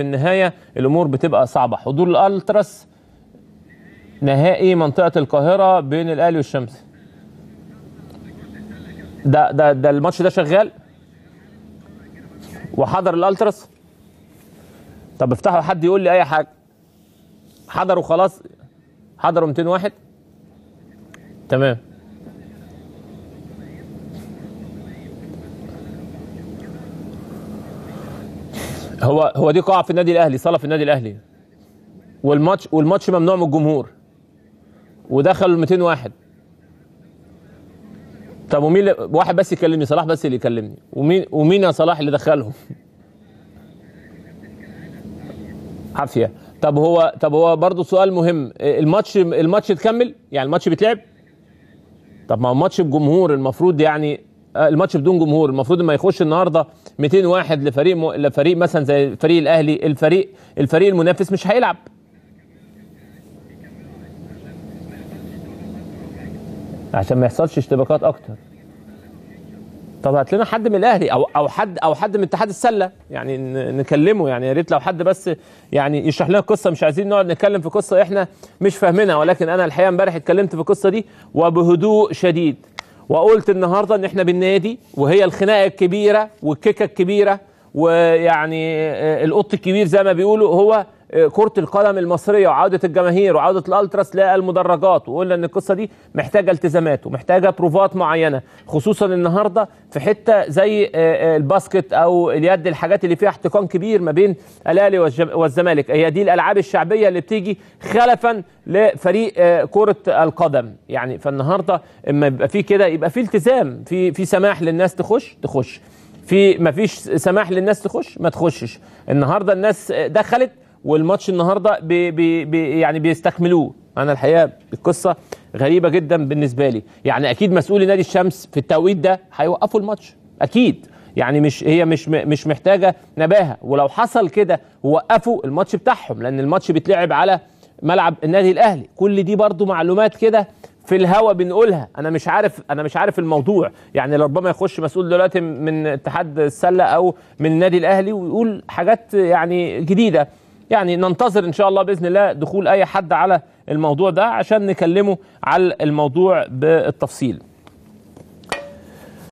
في النهايه الامور بتبقى صعبه حضور الالتراس نهائي منطقه القاهره بين الاهلي والشمس ده ده ده الماتش ده شغال وحضر الالتراس طب افتحوا حد يقول لي اي حاجه حضروا خلاص حضروا 200 واحد تمام هو هو دي قاعه في النادي الاهلي صاله في النادي الاهلي والماتش والماتش ممنوع من الجمهور ودخل 200 واحد طب ومين واحد بس يكلمني صلاح بس اللي يكلمني ومين ومين يا صلاح اللي دخلهم عافيه طب هو طب هو برضه سؤال مهم الماتش الماتش اتكمل يعني الماتش بيتلعب طب ما هو ماتش الجمهور المفروض يعني آه، الماتش بدون جمهور المفروض ما يخش النهارده 200 واحد لفريق م... لفريق مثلا زي فريق الاهلي الفريق الفريق المنافس مش هيلعب عشان ما يحصلش اشتباكات اكتر طب هات لنا حد من الاهلي او او حد او حد من اتحاد السله يعني نكلمه يعني يا ريت لو حد بس يعني يشرح لنا القصه مش عايزين نقعد نتكلم في قصه احنا مش فاهمينها ولكن انا الحقيقه امبارح اتكلمت في القصه دي وبهدوء شديد وقلت النهارده ان احنا بالنادي وهي الخناقه الكبيره والكيكه الكبيره ويعني آه، آه، القط الكبير زي ما بيقولوا هو كره القدم المصريه وعوده الجماهير وعوده الالتراس للمدرجات وقلنا ان القصه دي محتاجه التزامات ومحتاجه بروفات معينه خصوصا النهارده في حته زي آه، آه، الباسكت او اليد الحاجات اللي فيها احتقان كبير ما بين الاهلي والزمالك هي دي الالعاب الشعبيه اللي بتيجي خلفا لفريق آه، كره القدم يعني فالنهارده اما يبقى في كده يبقى في التزام في في سماح للناس تخش تخش في مفيش سماح للناس تخش ما تخشش النهارده الناس دخلت والماتش النهارده بي بي بي يعني بيستكملوه انا الحقيقه القصه غريبه جدا بالنسبه لي يعني اكيد مسؤولي نادي الشمس في التوقيت ده هيوقفوا الماتش اكيد يعني مش هي مش مش محتاجه نباهه ولو حصل كده ووقفوا الماتش بتاعهم لان الماتش بيتلعب على ملعب النادي الاهلي كل دي برضو معلومات كده في الهوا بنقولها انا مش عارف انا مش عارف الموضوع يعني ربما يخش مسؤول دلوقتي من اتحاد السله او من النادي الاهلي ويقول حاجات يعني جديده يعني ننتظر ان شاء الله باذن الله دخول اي حد على الموضوع ده عشان نكلمه على الموضوع بالتفصيل